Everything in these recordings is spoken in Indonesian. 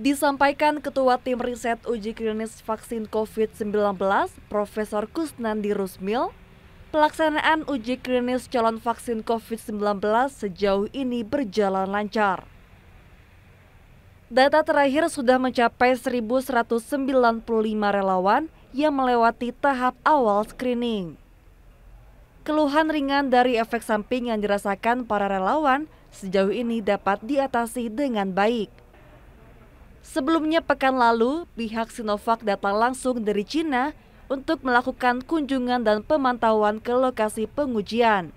Disampaikan Ketua Tim Riset Uji Klinis Vaksin COVID-19, Profesor Kusnandi Rusmil, pelaksanaan uji klinis calon vaksin COVID-19 sejauh ini berjalan lancar. Data terakhir sudah mencapai 1.195 relawan yang melewati tahap awal screening. Keluhan ringan dari efek samping yang dirasakan para relawan sejauh ini dapat diatasi dengan baik. Sebelumnya pekan lalu, pihak Sinovac datang langsung dari Cina untuk melakukan kunjungan dan pemantauan ke lokasi pengujian.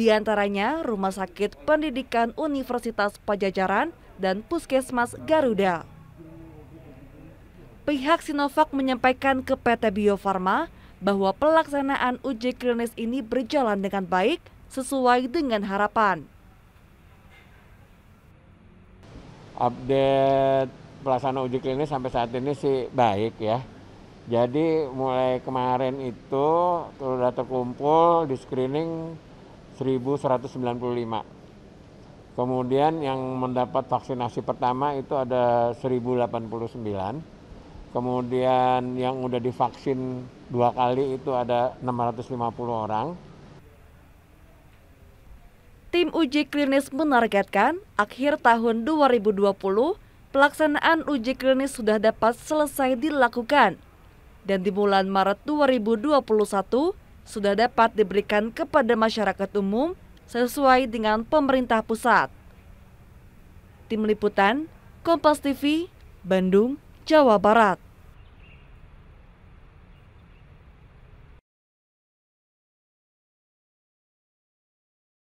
Di antaranya Rumah Sakit Pendidikan Universitas Pajajaran dan Puskesmas Garuda. Pihak Sinovac menyampaikan ke PT Bio Farma bahwa pelaksanaan uji klinis ini berjalan dengan baik sesuai dengan harapan. update pelaksanaan uji klinis sampai saat ini sih baik ya. Jadi mulai kemarin itu sudah terkumpul di screening 1195. Kemudian yang mendapat vaksinasi pertama itu ada 1089. Kemudian yang udah divaksin dua kali itu ada 650 orang. Tim uji klinis menargetkan akhir tahun 2020 pelaksanaan uji klinis sudah dapat selesai dilakukan dan di bulan Maret 2021 sudah dapat diberikan kepada masyarakat umum sesuai dengan pemerintah pusat. Tim Liputan, Kompas TV, Bandung, Jawa Barat.